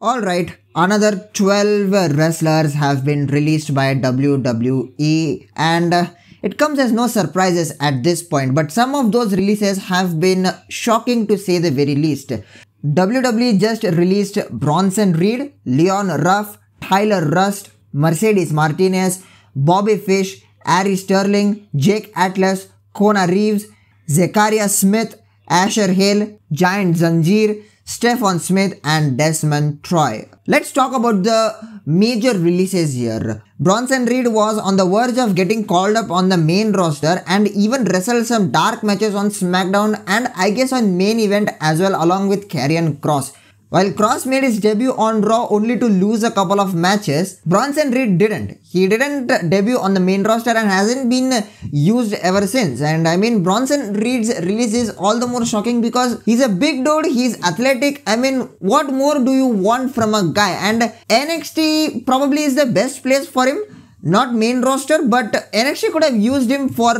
Alright, another 12 wrestlers have been released by WWE and uh, it comes as no surprises at this point but some of those releases have been shocking to say the very least. WWE just released Bronson Reed, Leon Ruff, Tyler Rust, Mercedes Martinez, Bobby Fish, Ari Sterling, Jake Atlas, Kona Reeves, Zakaria Smith, Asher Hale, Giant Zanjir, Stefan Smith and Desmond Troy. Let's talk about the major releases here. Bronson Reed was on the verge of getting called up on the main roster and even wrestled some dark matches on SmackDown and I guess on main event as well along with Karrion Cross. While Cross made his debut on Raw only to lose a couple of matches, Bronson Reed didn't. He didn't debut on the main roster and hasn't been used ever since. And I mean, Bronson Reed's release is all the more shocking because he's a big dude, he's athletic. I mean, what more do you want from a guy? And NXT probably is the best place for him not main roster, but NXT could have used him for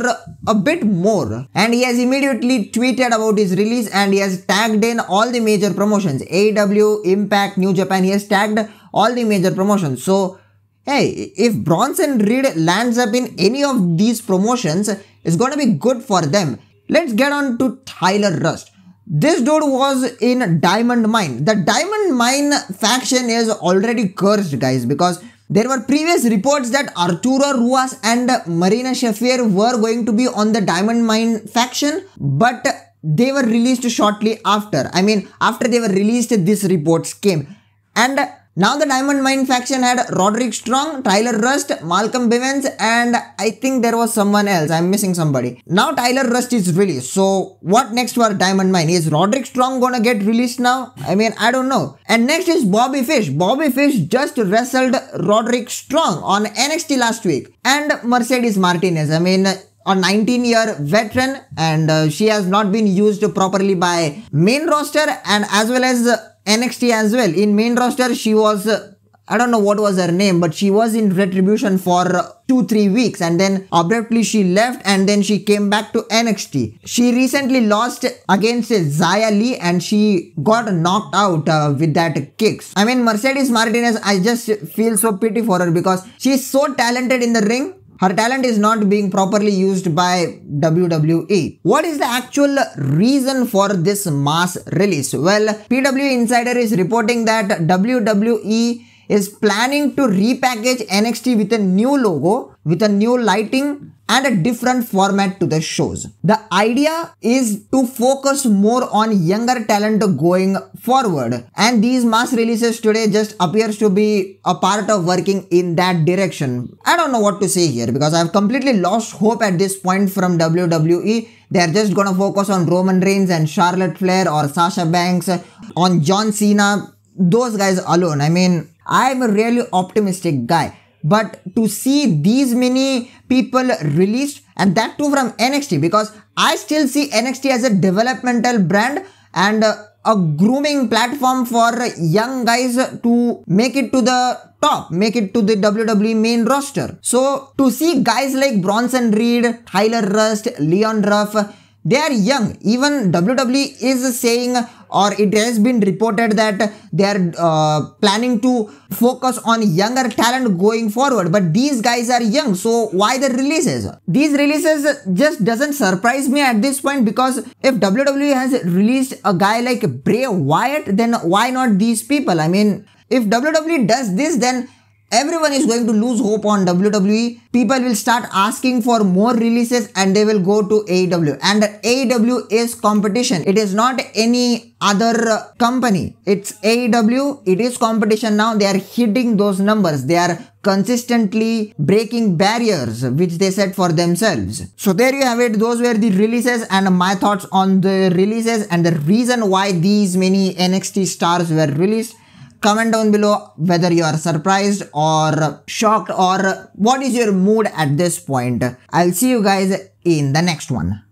a bit more. And he has immediately tweeted about his release and he has tagged in all the major promotions AEW, Impact, New Japan. He has tagged all the major promotions. So, hey, if Bronson Reed lands up in any of these promotions, it's gonna be good for them. Let's get on to Tyler Rust. This dude was in Diamond Mine. The Diamond Mine faction is already cursed, guys, because there were previous reports that Arturo Ruas and Marina Shafir were going to be on the Diamond Mine faction, but they were released shortly after. I mean, after they were released, these reports came. And now the Diamond Mine faction had Roderick Strong, Tyler Rust, Malcolm Bivens and I think there was someone else. I'm missing somebody. Now Tyler Rust is released. So what next for Diamond Mine? Is Roderick Strong gonna get released now? I mean, I don't know. And next is Bobby Fish. Bobby Fish just wrestled Roderick Strong on NXT last week. And Mercedes Martinez. I mean, a 19 year veteran and uh, she has not been used properly by main roster and as well as uh, NXT as well. In main roster, she was, uh, I don't know what was her name, but she was in retribution for two, three weeks. And then abruptly she left and then she came back to NXT. She recently lost against Zaya Lee and she got knocked out uh, with that kicks. I mean, Mercedes Martinez, I just feel so pity for her because she's so talented in the ring her talent is not being properly used by WWE. What is the actual reason for this mass release? Well, PW Insider is reporting that WWE is planning to repackage NXT with a new logo, with a new lighting and a different format to the shows. The idea is to focus more on younger talent going forward and these mass releases today just appears to be a part of working in that direction. I don't know what to say here because I've completely lost hope at this point from WWE. They're just gonna focus on Roman Reigns and Charlotte Flair or Sasha Banks, on John Cena those guys alone. I mean, I'm a really optimistic guy. But to see these many people released and that too from NXT because I still see NXT as a developmental brand and a grooming platform for young guys to make it to the top, make it to the WWE main roster. So to see guys like Bronson Reed, Tyler Rust, Leon Ruff, they are young even wwe is saying or it has been reported that they are uh, planning to focus on younger talent going forward but these guys are young so why the releases these releases just doesn't surprise me at this point because if wwe has released a guy like bray wyatt then why not these people i mean if wwe does this then Everyone is going to lose hope on WWE. People will start asking for more releases and they will go to AEW. And AEW is competition. It is not any other uh, company. It's AEW. It is competition now. They are hitting those numbers. They are consistently breaking barriers which they set for themselves. So there you have it. Those were the releases and my thoughts on the releases and the reason why these many NXT stars were released. Comment down below whether you are surprised or shocked or what is your mood at this point. I'll see you guys in the next one.